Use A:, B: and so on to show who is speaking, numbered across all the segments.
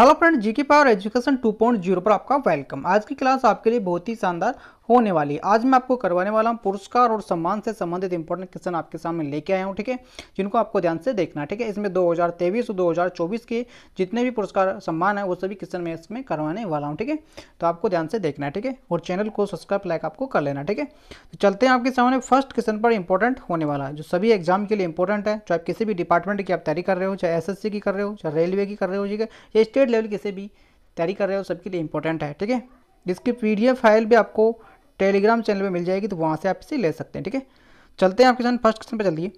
A: hello friend GK power education 2.0 पर आपका welcome आज की क्लास आपके लिए बहुत ही शानदार होने वाली है आज मैं आपको करवाने वाला हूँ पुरस्कार और सम्मान से संबंधित इंपॉर्टेंट क्वेश्चन आपके सामने लेके आया हूँ ठीक है जिनको आपको ध्यान से देखना ठीक है इसमें 2023 और 2024 के जितने भी पुरस्कार सम्मान है वो सभी क्वेश्चन मैं इसमें करवाने वाला हूँ ठीक है तो आपको ध्यान से देखना है ठीक है और चैनल को सब्सक्राइब लाइक आपको कर लेना ठीक है तो चलते हैं आपके सामने फर्स्ट क्वेश्चन पर इंपॉर्टेंट होने वाला है जो सभी एग्जाम के लिए इंपॉर्टेंट है चाहे आप किसी भी डिपार्टमेंट की आप तैयारी कर रहे हो चाहे एस की कर रहे हो चाहे रेलवे की कर रहे हो ठीक है या स्टेट लेवल किसी भी तैयारी कर रहे हो सबके लिए इंपॉर्टेंट है ठीक है इसकी पी फाइल भी आपको टेलीग्राम चैनल पर मिल जाएगी तो वहाँ से आप इसे ले सकते हैं ठीक है चलते हैं आपके साथ फर्स्ट क्वेश्चन पर चलिए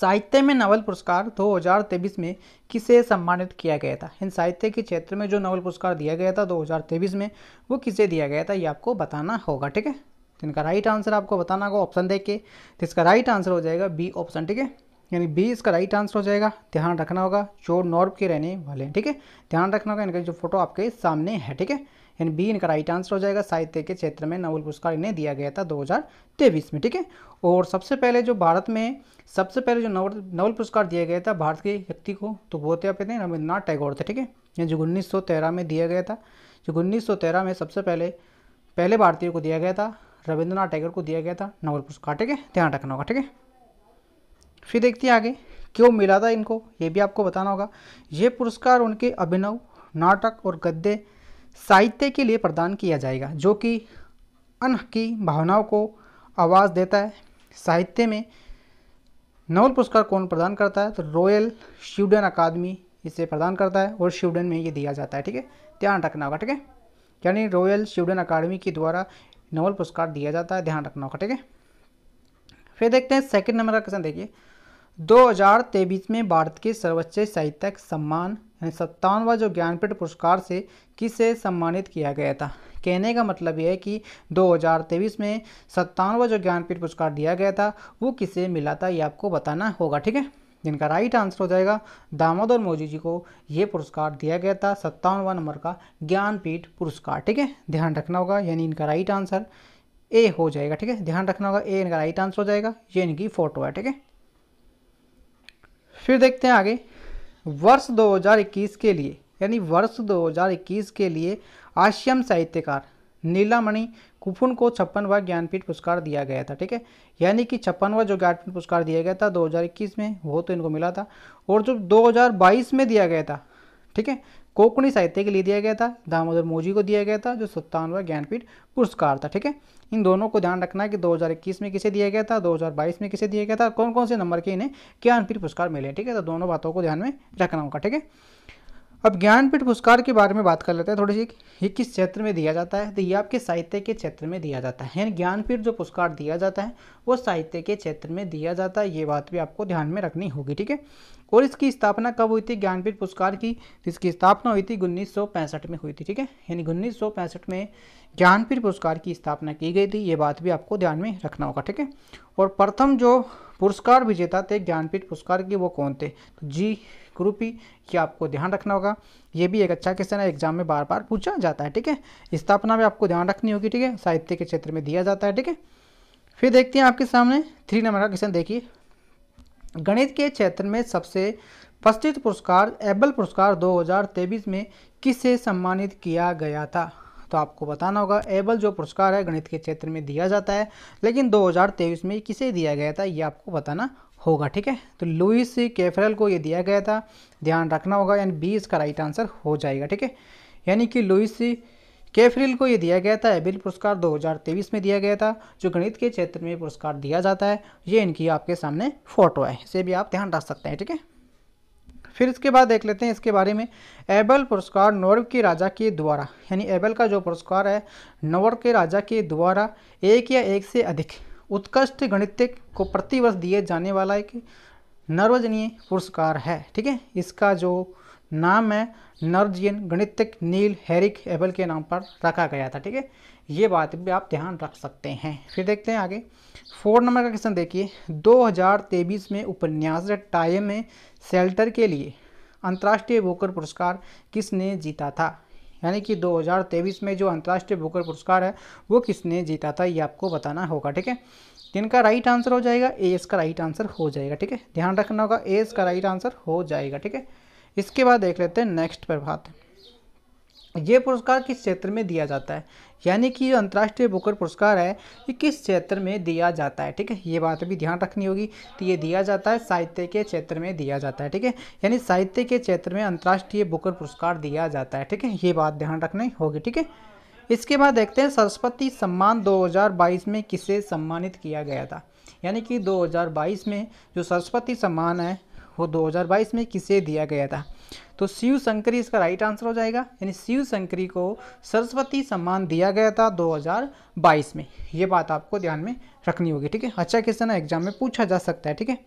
A: साहित्य में नवल पुरस्कार 2023 में किसे सम्मानित किया गया था इन साहित्य के क्षेत्र में जो नवल पुरस्कार दिया गया था 2023 में वो किसे दिया गया था ये आपको बताना होगा ठीक है तो इनका राइट आंसर आपको बताना होगा ऑप्शन देख के तो इसका राइट आंसर हो जाएगा बी ऑप्शन ठीक है यानी बी इसका राइट आंसर हो जाएगा ध्यान रखना होगा जो नॉर्थ के रहने वाले हैं ठीक है ध्यान रखना होगा इनका जो फोटो आपके सामने है ठीक है यानी बी इनका राइट आंसर हो जाएगा साहित्य के क्षेत्र में नोबल पुरस्कार इन्हें दिया गया था दो में ठीक है और सबसे पहले जो भारत में सबसे पहले जो नोबल पुरस्कार दिया गया था भारत के व्यक्ति को तो वो थे अपने रविन्द्रनाथ टैगोर थे ठीक है यानी जो उन्नीस में दिया गया था जो उन्नीस में सबसे पहले पहले भारतीय को दिया गया था रविंद्रनाथ टैगोर को दिया गया था नोबल पुरस्कार ठीक है ध्यान रखना होगा ठीक है फिर देखते हैं आगे क्यों मिला था इनको ये भी आपको बताना होगा ये पुरस्कार उनके अभिनव नाटक और गद्य साहित्य के लिए प्रदान किया जाएगा जो कि अन की भावनाओं को आवाज़ देता है साहित्य में नवल पुरस्कार कौन प्रदान करता है तो रॉयल स्टूडेंट अकादमी इसे प्रदान करता है और स्टूडेंट में ये दिया जाता है ठीक है ध्यान रखना होगा ठीक है यानी रॉयल स्टूडेंट अकादमी के द्वारा नवल पुरस्कार दिया जाता है ध्यान रखना होगा ठीक है फिर देखते हैं सेकेंड नंबर का क्वेश्चन देखिए दो में भारत के सर्वोच्च साहित्यक सम्मान सत्तावनवा जो ज्ञानपीठ पुरस्कार से किसे सम्मानित किया गया था कहने का मतलब यह है कि 2023 में सत्तावनवा जो ज्ञानपीठ पुरस्कार दिया गया था वो किसे मिला था ये आपको बताना होगा ठीक है जिनका राइट आंसर हो जाएगा दामोदर मोदी जी को ये पुरस्कार दिया गया था सत्तावनवा नंबर का ज्ञानपीठ पुरस्कार ठीक है ध्यान रखना होगा यानी इनका राइट आंसर ए हो जाएगा ठीक है ध्यान रखना होगा ए इनका राइट आंसर हो जाएगा ये इनकी फ़ोटो है ठीक है फिर देखते हैं आगे वर्ष 2021 के लिए यानी वर्ष 2021 के लिए आशियम साहित्यकार नीलामणि कुफुन को छप्पनवा ज्ञानपीठ पुरस्कार दिया गया था ठीक है यानी कि छप्पनवा जो ज्ञानपीठ पुरस्कार दिया गया था 2021 में वो तो इनको मिला था और जो 2022 में दिया गया था ठीक है कोकणी साहित्य के लिए दिया गया था दामोदर मोजी को दिया गया था जो सत्तानवा ज्ञानपीठ पुरस्कार था ठीक है इन दोनों को ध्यान रखना है कि 2021 में किसे दिया गया था 2022 में किसे दिया गया था कौन कौन से नंबर के इन्हें ज्ञानपीठ पुरस्कार मिले ठीक है तो दोनों बातों को ध्यान में रखना होगा ठीक है अब ज्ञानपीठ पुरस्कार के बारे में बात कर लेते हैं थोड़ी सी ये किस क्षेत्र में दिया जाता है तो ये आपके साहित्य के क्षेत्र में दिया जाता है यानी ज्ञानपीठ जो पुरस्कार दिया जाता है वो साहित्य के क्षेत्र में दिया जाता है ये बात भी आपको ध्यान में रखनी होगी ठीक है और इसकी स्थापना कब हुई थी ज्ञानपीठ पुरस्कार की जिसकी स्थापना हुई थी उन्नीस में हुई थी ठीक है यानी उन्नीस में ज्ञानपीठ पुरस्कार की स्थापना की गई थी ये बात भी आपको ध्यान में रखना होगा ठीक है और प्रथम जो पुरस्कार विजेता थे ज्ञानपीठ पुरस्कार के वो कौन थे तो जी ग्रुपी ये आपको ध्यान रखना होगा ये भी एक अच्छा क्वेश्चन है एग्जाम में बार बार पूछा जाता है ठीक है स्थापना भी आपको ध्यान रखनी होगी ठीक है साहित्य के क्षेत्र में दिया जाता है ठीक है फिर देखते हैं आपके सामने थ्री नंबर का क्वेश्चन देखिए गणित के क्षेत्र में सबसे प्रस्थित पुरस्कार एबल पुरस्कार 2023 में किसे सम्मानित किया गया था तो आपको बताना होगा एबल जो पुरस्कार है गणित के क्षेत्र में दिया जाता है लेकिन 2023 में किसे दिया गया था ये आपको बताना होगा ठीक है तो लुइस कैफरल को ये दिया गया था ध्यान रखना होगा यानी बी इसका राइट आंसर हो जाएगा ठीक है यानी कि लुइस केफरिल को ये दिया गया था एबिल पुरस्कार 2023 में दिया गया था जो गणित के क्षेत्र में पुरस्कार दिया जाता है ये इनकी आपके सामने फोटो है इसे भी आप ध्यान रख सकते हैं ठीक है फिर इसके बाद देख लेते हैं इसके बारे में एबल पुरस्कार नॉर्व के राजा के द्वारा यानी एबल का जो पुरस्कार है नॉर्व के राजा के द्वारा एक या एक से अधिक उत्कृष्ट गणित को प्रतिवर्ष दिए जाने वाला एक नर्वजनीय पुरस्कार है ठीक है इसका जो नाम है नर्जियन गणितिक नील हैरिक एबल के नाम पर रखा गया था ठीक है ये बात भी आप ध्यान रख सकते हैं फिर देखते हैं आगे फोर नंबर का क्वेश्चन देखिए 2023 में उपन्यास टाइम में सेल्टर के लिए अंतर्राष्ट्रीय बोकर पुरस्कार किसने जीता था यानी कि 2023 में जो अंतर्राष्ट्रीय बोकर पुरस्कार है वो किसने जीता था ये आपको बताना होगा ठीक है इनका राइट आंसर हो जाएगा ए इसका राइट आंसर हो जाएगा ठीक है ध्यान रखना होगा ए इसका राइट आंसर हो जाएगा ठीक है इसके बाद देख लेते हैं नेक्स्ट प्रभात ये पुरस्कार किस क्षेत्र में दिया जाता है यानी कि जो अंतर्राष्ट्रीय बुकर पुरस्कार है ये किस क्षेत्र में दिया जाता है ठीक है ये बात भी ध्यान रखनी होगी तो ये दिया जाता है साहित्य के क्षेत्र में दिया जाता है ठीक है यानी साहित्य के क्षेत्र में अंतर्राष्ट्रीय बुकर पुरस्कार दिया जाता है ठीक है ये बात ध्यान रखनी होगी ठीक है इसके बाद देखते हैं सरस्वती सम्मान दो में किसे सम्मानित किया गया था यानी कि दो में जो सरस्वती सम्मान है वो 2022 में किसे दिया गया था तो शिव शंकरी इसका राइट आंसर हो जाएगा यानी शिव शंकरी को सरस्वती सम्मान दिया गया था 2022 में ये बात आपको ध्यान में रखनी होगी ठीक है अच्छा क्वेश्चन है एग्जाम में पूछा जा सकता है ठीक है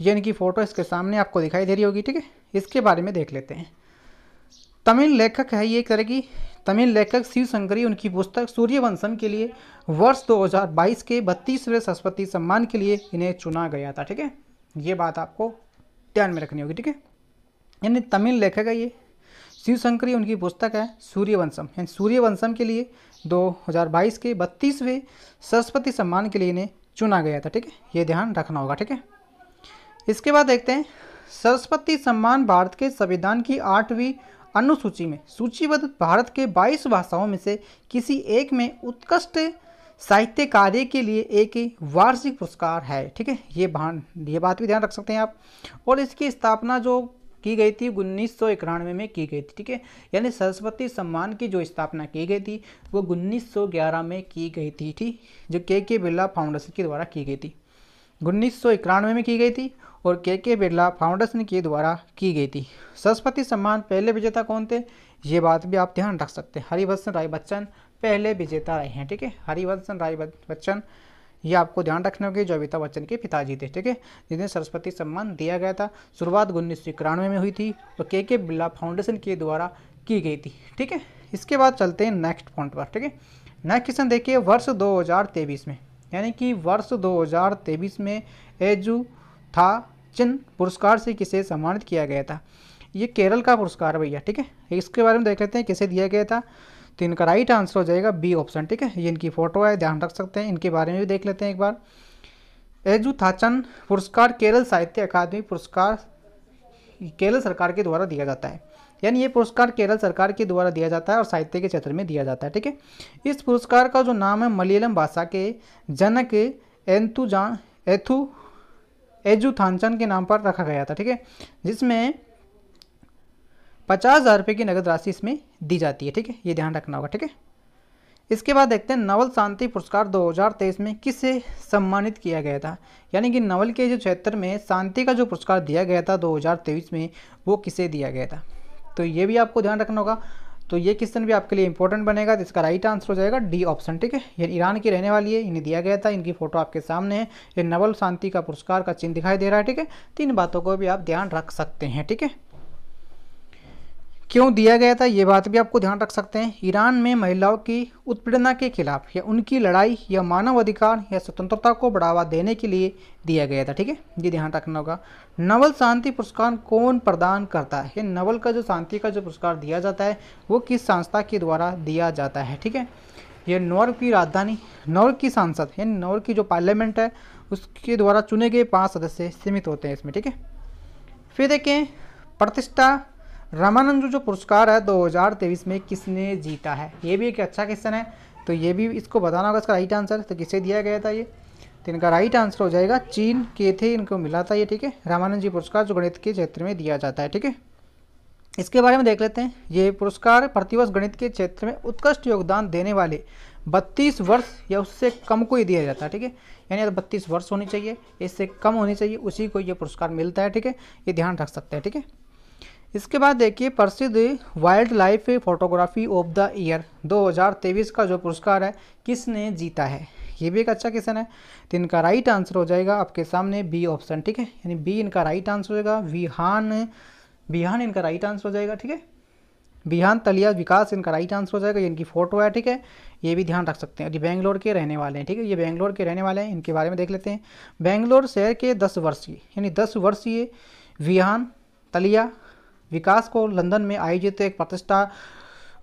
A: ये इनकी फ़ोटो इसके सामने आपको दिखाई दे रही होगी ठीक है इसके बारे में देख लेते हैं तमिल लेखक है ये एक तरह की तमिल लेखक शिव शंकरी उनकी पुस्तक सूर्यवंशम के लिए वर्ष 2022 के बत्तीसवें सरस्वती सम्मान के लिए इन्हें चुना गया था ठीक है ये बात आपको ध्यान में रखनी होगी ठीक है यानी तमिल लेखक है ये शिव शंकर उनकी पुस्तक है सूर्यवंशम यानी सूर्यवंशम के लिए 2022 के बत्तीसवें सरस्वती सम्मान के लिए इन्हें चुना गया था ठीक है ये ध्यान रखना होगा ठीक है इसके बाद देखते हैं सरस्वती सम्मान भारत के संविधान की आठवीं अनुसूची में सूचीबद्ध भारत के 22 भाषाओं में से किसी एक में उत्कृष्ट साहित्य कार्य के लिए एक वार्षिक पुरस्कार है ठीक है ये भान ये बात भी ध्यान रख सकते हैं आप और इसकी स्थापना जो की गई थी उन्नीस सौ इक्यानवे में की गई थी ठीक है यानी सरस्वती सम्मान की जो स्थापना की गई थी वो उन्नीस सौ ग्यारह में की गई थी ठीक जो के के बिरला फाउंडेशन के द्वारा की गई थी उन्नीस सौ इक्यानवे में की गई थी और के के बिरला फाउंडेशन के द्वारा की गई थी सरस्वती सम्मान पहले विजेता कौन थे ये बात भी आप ध्यान रख सकते हैं हरिभसन राय बच्चन पहले विजेता रहे हैं ठीक है हरिवंशन राय बच्चन ये आपको ध्यान रखना होगा जो अमिताभ बच्चन के पिताजी थे ठीक है जिन्हें सरस्वती सम्मान दिया गया था शुरुआत उन्नीस में हुई थी और के के बिरला फाउंडेशन के द्वारा की गई थी ठीक है इसके बाद चलते हैं नेक्स्ट पॉइंट पर ठीक है नेक्स्ट क्वेश्चन देखिए वर्ष तेईस में यानी कि वर्ष तेईस में एजू था चिन्ह पुरस्कार से किसे सम्मानित किया गया था ये केरल का पुरस्कार भैया ठीक है इसके बारे में देख लेते हैं किसे दिया गया था तो इनका राइट आंसर हो जाएगा बी ऑप्शन ठीक है ये इनकी फ़ोटो है ध्यान रख सकते हैं इनके बारे में भी देख लेते हैं एक बार एजू थाचन पुरस्कार केरल साहित्य अकादमी पुरस्कार केरल सरकार के द्वारा दिया जाता है यानी ये पुरस्कार केरल सरकार के द्वारा दिया जाता है और साहित्य के क्षेत्र में दिया जाता है ठीक है इस पुरस्कार का जो नाम है मलयालम भाषा के जनक एंतुजा एथु एजू थानचंद के नाम पर रखा गया था ठीक है जिसमें पचास हज़ार रुपये की नगद राशि इसमें दी जाती है ठीक है ये ध्यान रखना होगा ठीक है इसके बाद देखते हैं नवल शांति पुरस्कार 2023 में किसे सम्मानित किया गया था यानी कि नवल के जो क्षेत्र में शांति का जो पुरस्कार दिया गया था 2023 में वो किसे दिया गया था तो ये भी आपको ध्यान रखना होगा तो ये क्वेश्चन भी आपके लिए इंपॉर्टेंट बनेगा तो इसका राइट आंसर हो जाएगा डी ऑप्शन ठीक है ये ईरान की रहने वाली है इन्हें दिया गया था इनकी फोटो आपके सामने है ये नवल शांति का पुरस्कार का चिन्ह दिखाई दे रहा है ठीक है तीन तो बातों को भी आप ध्यान रख सकते हैं ठीक है क्यों दिया गया था ये बात भी आपको ध्यान रख सकते हैं ईरान में महिलाओं की उत्पीड़ना के खिलाफ या उनकी लड़ाई या मानवाधिकार या स्वतंत्रता को बढ़ावा देने के लिए दिया गया था ठीक है ये ध्यान रखना होगा नवल शांति पुरस्कार कौन प्रदान करता है नवल का जो शांति का जो पुरस्कार दिया जाता है वो किस संस्था के द्वारा दिया जाता है ठीक है ये नौर की राजधानी नौर की सांसद है नौर की जो पार्लियामेंट है उसके द्वारा चुने गए पाँच सदस्य सीमित होते हैं इसमें ठीक है फिर देखें प्रतिष्ठा रामानंद जो पुरस्कार है 2023 में किसने जीता है ये भी एक अच्छा क्वेश्चन है तो ये भी इसको बताना होगा इसका राइट आंसर तो किसे दिया गया था ये तो इनका राइट आंसर हो जाएगा चीन के थे इनको मिला था ये ठीक है रामानंद जी पुरस्कार जो गणित के क्षेत्र में दिया जाता है ठीक है इसके बारे में देख लेते हैं ये पुरस्कार प्रतिवर्ष गणित के क्षेत्र में उत्कृष्ट योगदान देने वाले 32 वर्ष या उससे कम को ही दिया जाता है ठीक है यानी अगर 32 वर्ष होनी चाहिए इससे कम होनी चाहिए उसी को ये पुरस्कार मिलता है ठीक है ये ध्यान रख सकते हैं ठीक है इसके बाद देखिए प्रसिद्ध wildlife photography of the year 2023 का जो पुरस्कार है किसने जीता है ये भी एक अच्छा क्वेश्चन है तो इनका राइट आंसर हो जाएगा आपके सामने बी ऑप्शन ठीक है यानी बी इनका राइट आंसर हो जाएगा विहान बिहान इनका राइट आंसर हो जाएगा ठीक है बिहान तलिया विकास इनका राइट आंसर हो जाएगा इनकी फ़ोटो है ठीक है ये भी ध्यान रख सकते हैं ये बेंगलोर के रहने वाले हैं ठीक है ये बेंगलोर के रहने वाले हैं इनके बारे में देख लेते हैं बेंगलोर शहर के दस वर्षीय यानी दस वर्षीय विहान तलिया विकास को लंदन में आयोजित एक प्रतिष्ठा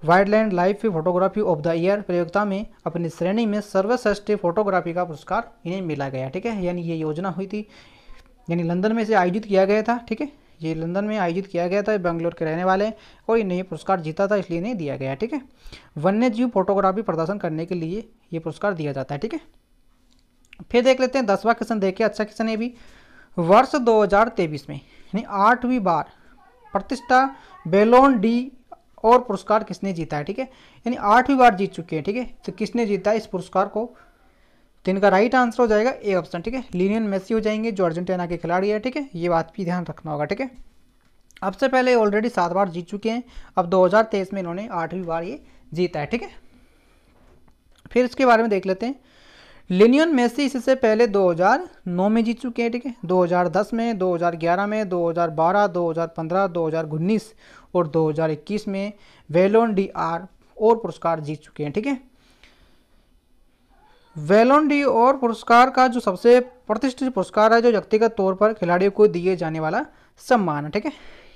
A: wildland life photography of the year प्रतियोगिता में अपनी श्रेणी में सर्वश्रेष्ठ फोटोग्राफी का पुरस्कार इन्हें मिला गया ठीक है यानी ये योजना हुई थी यानी लंदन में इसे आयोजित किया गया था ठीक है ये लंदन में आयोजित किया गया था बेंगलोर के रहने वाले और इन्हें ये पुरस्कार जीता था इसलिए इन्हें दिया गया ठीक है वन्य जीव फोटोग्राफी प्रदर्शन करने के लिए ये पुरस्कार दिया जाता है ठीक है फिर देख लेते हैं दसवां क्वेश्चन देखिए अच्छा क्वेश्चन है भी वर्ष दो में यानी आठवीं बार प्रतिष्ठा बेलोन डी और पुरस्कार किसने जीता है ठीक है यानी आठवीं बार जीत चुके हैं ठीक है तो किसने जीता है इस पुरस्कार को तो इनका राइट आंसर हो जाएगा ए ऑप्शन ठीक है लिनियन मेसी हो जाएंगे जो अर्जेंटीना के खिलाड़ी है ठीक है ये बात भी ध्यान रखना होगा ठीक है अब से पहले ऑलरेडी सात बार जीत चुके हैं अब 2023 में इन्होंने आठवीं बार ये जीता है ठीक है फिर इसके बारे में देख लेते हैं लिनियन मेसी इससे पहले 2009 में जीत चुके हैं ठीक है 2010 में 2011 में 2012 2015 2019 और 2021 में वेलोन डी आर और पुरस्कार जीत चुके हैं ठीक है वेलोन डी और पुरस्कार का जो सबसे प्रतिष्ठित पुरस्कार है जो व्यक्तिगत तौर पर खिलाड़ियों को दिए जाने वाला सम्मान है ठीक है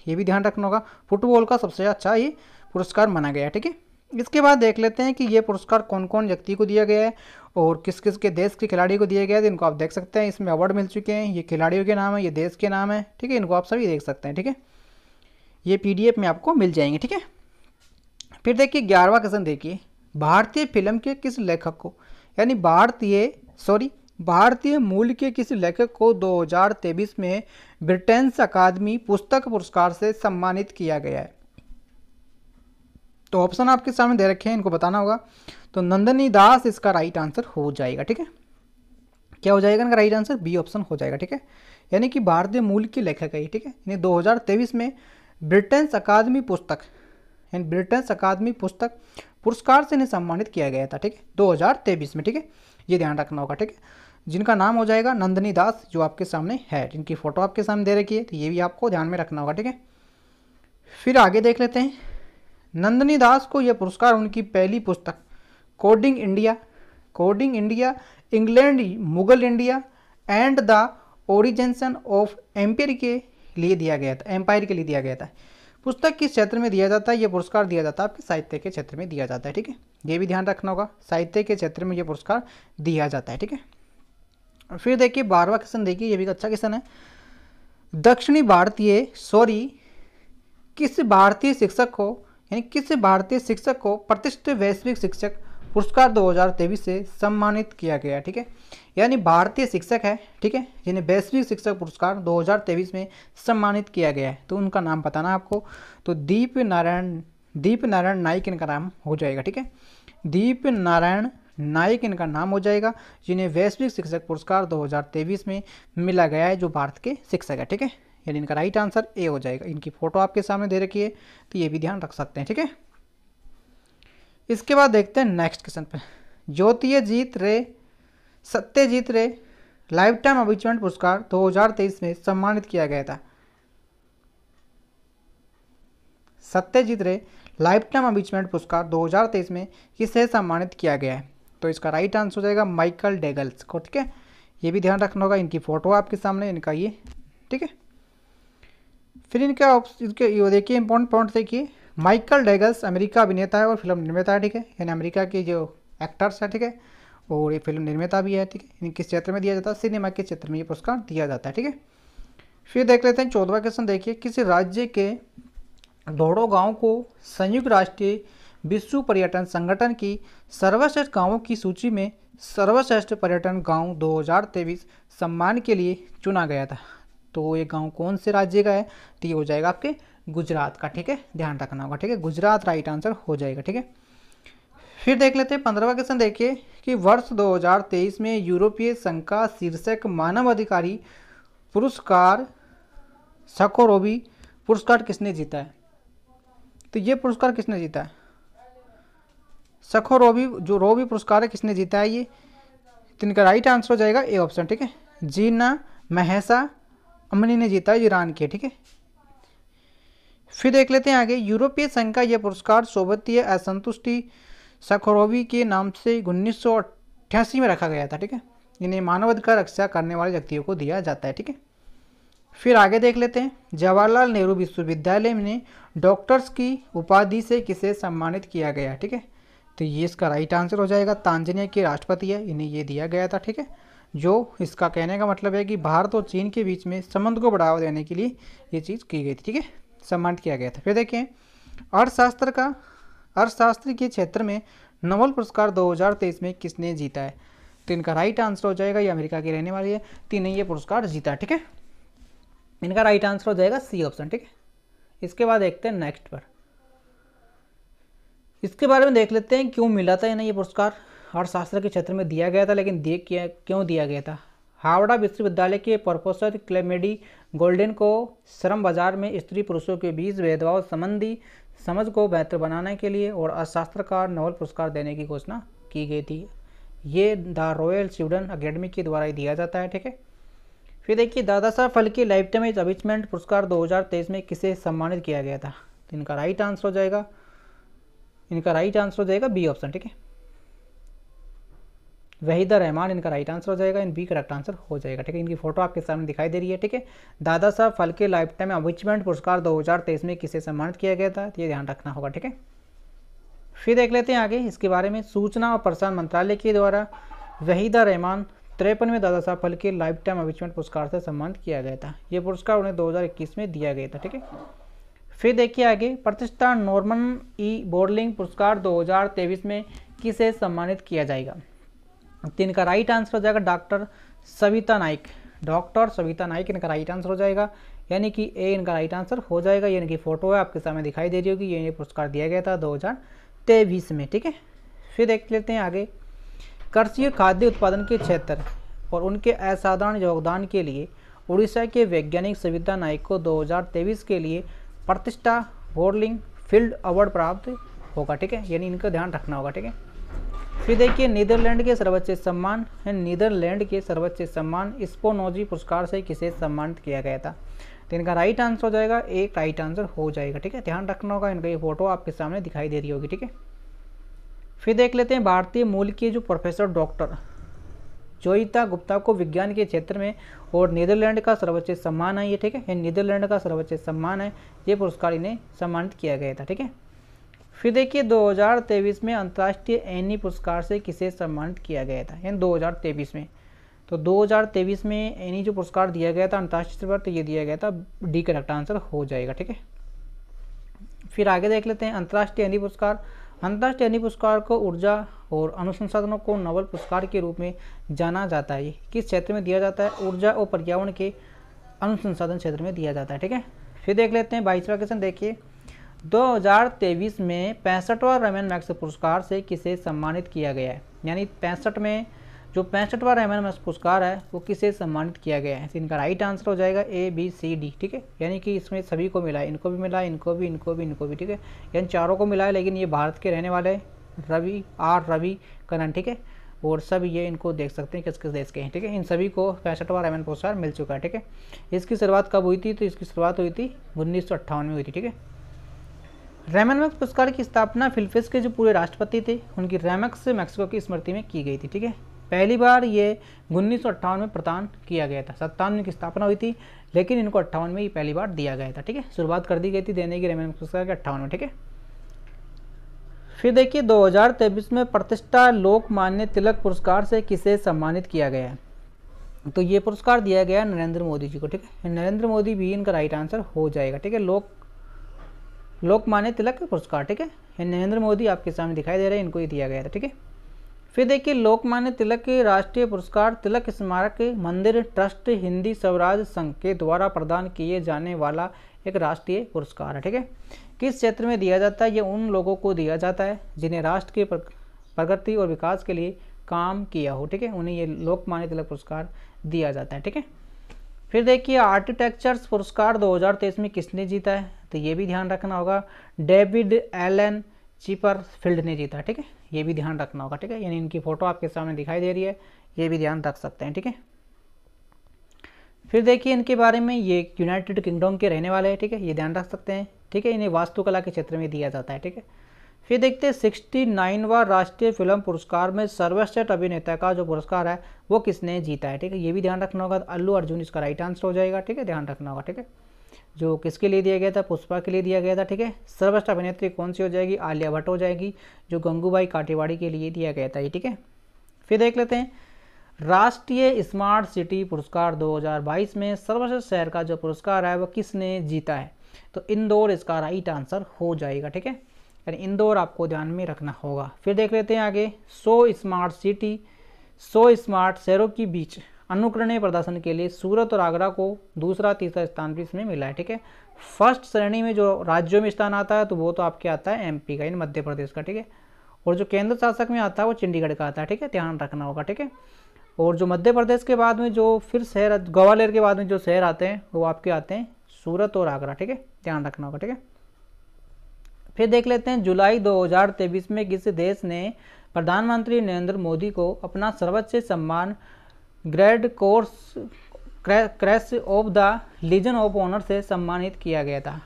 A: ये भी ध्यान रखना होगा फुटबॉल का सबसे अच्छा ये पुरस्कार माना गया ठीक है इसके बाद देख लेते हैं कि ये पुरस्कार कौन कौन व्यक्ति को दिया गया है और किस किस के देश के खिलाड़ी को दिया गया है इनको आप देख सकते हैं इसमें अवार्ड मिल चुके हैं ये खिलाड़ियों के नाम है ये देश के नाम है ठीक है इनको आप सभी देख सकते हैं ठीक है ये पी में आपको मिल जाएंगे ठीक है फिर देखिए ग्यारहवा क्वेश्चन देखिए भारतीय फिल्म के किस लेखक को यानी भारतीय सॉरी भारतीय मूल के किस लेखक को 2023 में ब्रिटेन्स अकादमी पुस्तक पुरस्कार से सम्मानित किया गया है तो ऑप्शन आपके सामने दे रखे हैं इनको बताना होगा तो नंदनी दास इसका राइट आंसर हो जाएगा ठीक है क्या हो जाएगा इनका राइट आंसर बी ऑप्शन हो जाएगा ठीक है यानी कि भारतीय मूल की लेखक है ठीक है इन्हें तेईस में ब्रिटेन्स अकादमी पुस्तक यानी ब्रिटेन्स अकादमी पुस्तक पुरस्कार से इन्हें सम्मानित किया गया था ठीक है दो में ठीक है ये ध्यान रखना होगा ठीक है जिनका नाम हो जाएगा नंदनी दास जो आपके सामने है जिनकी फ़ोटो आपके सामने दे रखी है तो ये भी आपको ध्यान में रखना होगा ठीक है फिर आगे देख लेते हैं नंदनी दास को यह पुरस्कार उनकी पहली पुस्तक courting India courting India England Mughal India and the origins of empire के लिए दिया गया था एम्पायर के लिए दिया गया था पुस्तक किस क्षेत्र में दिया जाता है यह पुरस्कार दिया जाता है आपके साहित्य के क्षेत्र में दिया जाता है ठीक है ये भी ध्यान रखना होगा साहित्य के क्षेत्र में यह पुरस्कार दिया जाता है ठीक है फिर देखिए बारहवा क्वेश्चन देखिए ये भी अच्छा क्वेश्चन है दक्षिणी भारतीय सॉरी किस भारतीय शिक्षक को यानी किस भारतीय शिक्षक को प्रतिष्ठित वैश्विक शिक्षक पुरस्कार 2023 से सम्मानित किया गया ठीक है यानी भारतीय शिक्षक है ठीक है जिन्हें वैश्विक शिक्षक पुरस्कार 2023 में सम्मानित किया गया है तो उनका नाम बताना आपको तो दीप नारायण दीप नारायण नाइक इनका नाम हो जाएगा ठीक है दीप नारायण नाइक इनका नाम हो जाएगा जिन्हें वैश्विक शिक्षक पुरस्कार दो में मिला गया है जो भारत के शिक्षक है ठीक है यानी इनका राइट आंसर ए हो जाएगा इनकी फ़ोटो आपके सामने दे रखी है तो ये भी ध्यान रख सकते हैं ठीक है इसके बाद देखते हैं नेक्स्ट क्वेश्चन पे ज्योतिय जीत रे सत्यजीत रे लाइफ टाइम अचीवमेंट पुरस्कार 2023 में सम्मानित किया गया था सत्यजीत रे लाइफ टाइम अचीवमेंट पुरस्कार 2023 में किसे सम्मानित किया गया है तो इसका राइट आंसर हो जाएगा माइकल डेगल्स को ठीक है ये भी ध्यान रखना होगा इनकी फ़ोटो आपके सामने इनका ये ठीक है फिर इनका ये देखिए इंपॉर्टेंट पॉइंट देखिए माइकल डेगल्स अमेरिका अभिनेता है और फिल्म निर्माता है ठीक है यानी अमेरिका के जो एक्टर्स हैं ठीक है और ये फिल्म निर्माता भी है ठीक है इन किस क्षेत्र में दिया जाता है सिनेमा के क्षेत्र में ये पुरस्कार दिया जाता है ठीक है फिर देख लेते हैं चौदवा क्वेश्चन देखिए किसी राज्य के दोड़ो गाँव को संयुक्त राष्ट्रीय विश्व पर्यटन संगठन की सर्वश्रेष्ठ गाँवों की सूची में सर्वश्रेष्ठ पर्यटन गाँव दो सम्मान के लिए चुना गया था तो ये गांव कौन से राज्य का है तो ये हो जाएगा आपके गुजरात का ठीक है ध्यान रखना होगा ठीक है गुजरात राइट आंसर हो जाएगा ठीक है फिर देख लेते हैं पंद्रहवा क्वेश्चन देखिए कि वर्ष 2023 में यूरोपीय संघ का शीर्षक मानव अधिकारी पुरस्कार सकोरोबी पुरस्कार किसने जीता है तो ये पुरस्कार किसने जीता है सखो रोबी जो रोबी पुरस्कार है किसने जीता है ये तो इनका राइट आंसर हो जाएगा ए ऑप्शन ठीक है जीना महेशा अमनी ने जीता ईरान के ठीक है फिर देख लेते हैं आगे यूरोपीय संघ का यह पुरस्कार सोबतीय असंतुष्टि सखरोवी के नाम से उन्नीस में रखा गया था ठीक है इन्हें मानवाधिकार रक्षा करने वाले व्यक्तियों को दिया जाता है ठीक है फिर आगे देख लेते हैं जवाहरलाल नेहरू विश्वविद्यालय ने डॉक्टर्स की उपाधि से किसे सम्मानित किया गया ठीक है तो ये इसका राइट आंसर हो जाएगा तांजनिया के राष्ट्रपति है इन्हें ये दिया गया था ठीक है जो इसका कहने का मतलब है कि भारत और चीन के बीच में संबंध को बढ़ावा देने के लिए ये चीज़ की गई थी ठीक है सम्मानित किया गया था फिर देखें अर्थशास्त्र का अर्थशास्त्र के क्षेत्र में नोबल पुरस्कार 2023 में किसने जीता है तो इनका राइट आंसर हो जाएगा ये अमेरिका की रहने वाली है तीन ये पुरस्कार जीता ठीक है इनका राइट आंसर हो जाएगा सी ऑप्शन ठीक है इसके बाद देखते हैं नेक्स्ट पर इसके बारे में देख लेते हैं क्यों मिला था इन्हें ये पुरस्कार अर्थशास्त्र के क्षेत्र में दिया गया था लेकिन दे किया क्यों दिया गया था हावड़ा विश्वविद्यालय के प्रोफेसर क्लेमेडी गोल्डन को श्रम बाजार में स्त्री पुरुषों के बीच भेदभाव संबंधी समझ को बेहतर बनाने के लिए और अर्थशास्त्र का नोबल पुरस्कार देने की घोषणा की गई थी ये द रॉयल स्टूडेंट अकेडमी के द्वारा ही दिया जाता है ठीक है फिर देखिए दादा साहब फल्के लाइफ टाइम अचीवमेंट पुरस्कार 2023 में किसे सम्मानित किया गया था तो इनका राइट आंसर हो जाएगा इनका राइट आंसर हो जाएगा बी ऑप्शन ठीक है वहीदा रहमान इनका राइट आंसर हो जाएगा इन बी करेक्ट आंसर हो जाएगा ठीक है इनकी फोटो आपके सामने दिखाई दे रही है ठीक है दादा साहब फलके लाइफ टाइम अविचमेंट पुरस्कार 2023 में किसे सम्मानित किया गया था ये ध्यान रखना होगा ठीक है फिर देख लेते हैं आगे इसके बारे में सूचना और प्रसारण मंत्रालय के द्वारा वहीदा रहमान तिरपन में दादा साहब फलके लाइफ टाइम अविचमेंट पुरस्कार से सम्मानित किया गया था ये पुरस्कार उन्हें दो में दिया गया था ठीक है फिर देखिए आगे प्रतिष्ठा नॉर्मन ई बोर्डलिंग पुरस्कार 2023 में किसे सम्मानित किया जाएगा तीन इनका राइट आंसर हो जाएगा डॉक्टर सविता नाइक डॉक्टर सविता नाइक इनका राइट आंसर हो जाएगा यानी कि ए इनका राइट आंसर हो जाएगा ये इनकी फ़ोटो है आपके सामने दिखाई दे रही होगी ये इन्हें पुरस्कार दिया गया था दो में ठीक है फिर देख लेते हैं आगे कृषि खाद्य उत्पादन के क्षेत्र और उनके असाधारण योगदान के लिए उड़ीसा के वैज्ञानिक सविता नाइक को 2023 के लिए प्रतिष्ठा बोर्लिंग फील्ड अवार्ड प्राप्त होगा ठीक है यानी इनका ध्यान रखना होगा ठीक है फिर देखिए नीदरलैंड के सर्वोच्च सम्मान नीदरलैंड के सर्वोच्च सम्मान स्पोनोजी पुरस्कार से किसे सम्मानित किया गया था तो इनका राइट आंसर हो जाएगा एक राइट आंसर हो जाएगा ठीक है ध्यान रखना होगा इनका ये फोटो आपके सामने दिखाई दे रही होगी ठीक है फिर देख लेते हैं भारतीय मूल के जो प्रोफेसर डॉक्टर जोईता गुप्ता को विज्ञान के क्षेत्र में और नीदरलैंड का सर्वोच्च सम्मान है ये ठीक है नीदरलैंड का सर्वोच्च सम्मान है ये पुरस्कार इन्हें सम्मानित किया गया था ठीक है फिर देखिए 2023 में अंतर्राष्ट्रीय एनी पुरस्कार से किसे सम्मानित किया गया था यानी 2023 में तो 2023 में एनी जो पुरस्कार दिया गया था अंतर्राष्ट्रीय स्तर पर तो ये दिया गया था डी करेक्ट आंसर हो जाएगा ठीक है फिर आगे देख लेते हैं अंतर्राष्ट्रीय एनी पुरस्कार अंतर्राष्ट्रीय एनी पुरस्कार को ऊर्जा और अनुसंसाधनों को नोबल पुरस्कार के रूप में जाना जाता है किस क्षेत्र में दिया जाता है ऊर्जा और पर्यावरण के अनुसंसाधन क्षेत्र में दिया जाता है ठीक है फिर देख लेते हैं बाईसवा क्वेश्चन देखिए 2023 में पैंसठवा रमन मैक्स पुरस्कार से किसे सम्मानित किया गया है यानी पैंसठ में जो पैंसठवा रमन मैक्स पुरस्कार है वो किसे सम्मानित किया गया है इनका राइट आंसर हो जाएगा ए बी सी डी ठीक है यानी कि इसमें सभी को मिला है इनको भी मिला इनको भी इनको भी इनको भी ठीक है यानी चारों को मिला है लेकिन ये भारत के रहने वाले रवि आर रवि करण ठीक है और सब ये इनको देख सकते हैं किस किस देश के हैं ठीक है इन सभी को पैंसठवा रमन पुरस्कार मिल चुका है ठीक है इसकी शुरुआत कब हुई थी तो इसकी शुरुआत हुई थी उन्नीस में हुई थी ठीक है रैमनमैक्स पुरस्कार की स्थापना फिलफिस के जो पूरे राष्ट्रपति थे उनकी रैमक्स मैक्सिको की स्मृति में की गई थी ठीक है पहली बार ये उन्नीस में प्रदान किया गया था सत्तानवे की स्थापना हुई थी लेकिन इनको अट्ठावन में ही पहली बार दिया गया था ठीक है शुरुआत कर दी गई थी देने की रैमन पुरस्कार के अट्ठावन में ठीक है फिर देखिए दो में प्रतिष्ठा लोकमान्य तिलक पुरस्कार से किसे सम्मानित किया गया है तो ये पुरस्कार दिया गया नरेंद्र मोदी जी को ठीक है नरेंद्र मोदी भी इनका राइट आंसर हो जाएगा ठीक है लोक लोकमान्य तिलक पुरस्कार ठीक है नरेंद्र मोदी आपके सामने दिखाई दे रहे हैं इनको ही दिया गया था ठीक है फिर देखिए लोकमान्य तिलक राष्ट्रीय पुरस्कार तिलक स्मारक मंदिर ट्रस्ट हिंदी स्वराज संघ के द्वारा प्रदान किए जाने वाला एक राष्ट्रीय पुरस्कार है ठीक है किस क्षेत्र में दिया जाता है ये उन लोगों को दिया जाता है जिन्हें राष्ट्र के प्रगति और विकास के लिए काम किया हो ठीक है उन्हें ये लोकमान्य तिलक पुरस्कार दिया जाता है ठीक है फिर देखिए आर्किटेक्चर्स पुरस्कार 2023 में किसने जीता है तो ये भी ध्यान रखना होगा डेविड एलन चीपर फील्ड ने जीता ठीक है ये भी ध्यान रखना होगा ठीक है यानी इनकी फ़ोटो आपके सामने दिखाई दे रही है ये भी ध्यान रख सकते हैं ठीक है फिर देखिए इनके बारे में ये यूनाइटेड किंगडम के रहने वाले हैं ठीक है ये ध्यान रख सकते हैं ठीक है इन्हें वास्तुकला के क्षेत्र में दिया जाता है ठीक है फिर देखते हैं सिक्सटी नाइनवा राष्ट्रीय फिल्म पुरस्कार में सर्वश्रेष्ठ अभिनेता का जो पुरस्कार है वो किसने जीता है ठीक है ये भी ध्यान रखना होगा अल्लू अर्जुन इसका राइट आंसर हो जाएगा ठीक है ध्यान रखना होगा ठीक है जो किसके लिए दिया गया था पुष्पा के लिए दिया गया था ठीक है सर्वश्रेष्ठ अभिनेत्री कौन सी हो जाएगी आलिया भट्ट हो जाएगी जो गंगूबाई काटेवाड़ी के लिए दिया गया था ये ठीक है फिर देख लेते हैं राष्ट्रीय स्मार्ट सिटी पुरस्कार 2022 में सर्वश्रेष्ठ शहर का जो पुरस्कार है वह किसने जीता है तो इंदौर इसका राइट आंसर हो जाएगा ठीक है यानी इंदौर आपको ध्यान में रखना होगा फिर देख लेते हैं आगे so smart city so smart शहरों के बीच अनुकरणीय प्रदर्शन के लिए सूरत और आगरा को दूसरा तीसरा स्थान भी इसमें मिला है ठीक है फर्स्ट श्रेणी में जो राज्यों में स्थान आता है तो वो तो आपके आता है एमपी का इन मध्य प्रदेश का ठीक है और जो केंद्र शासक में आता है वो चंडीगढ़ का आता है ठीक है ध्यान रखना होगा ठीक है और जो मध्य प्रदेश के बाद में जो फिर शहर ग्वालियर के बाद में जो शहर आते हैं वो आपके आते हैं सूरत और आगरा ठीक है ध्यान रखना होगा ठीक है फिर देख लेते हैं जुलाई दो में किस देश ने प्रधानमंत्री नरेंद्र मोदी को अपना सर्वोच्च सम्मान grand cross cross of the legion of honour से सम्मानित किया गया था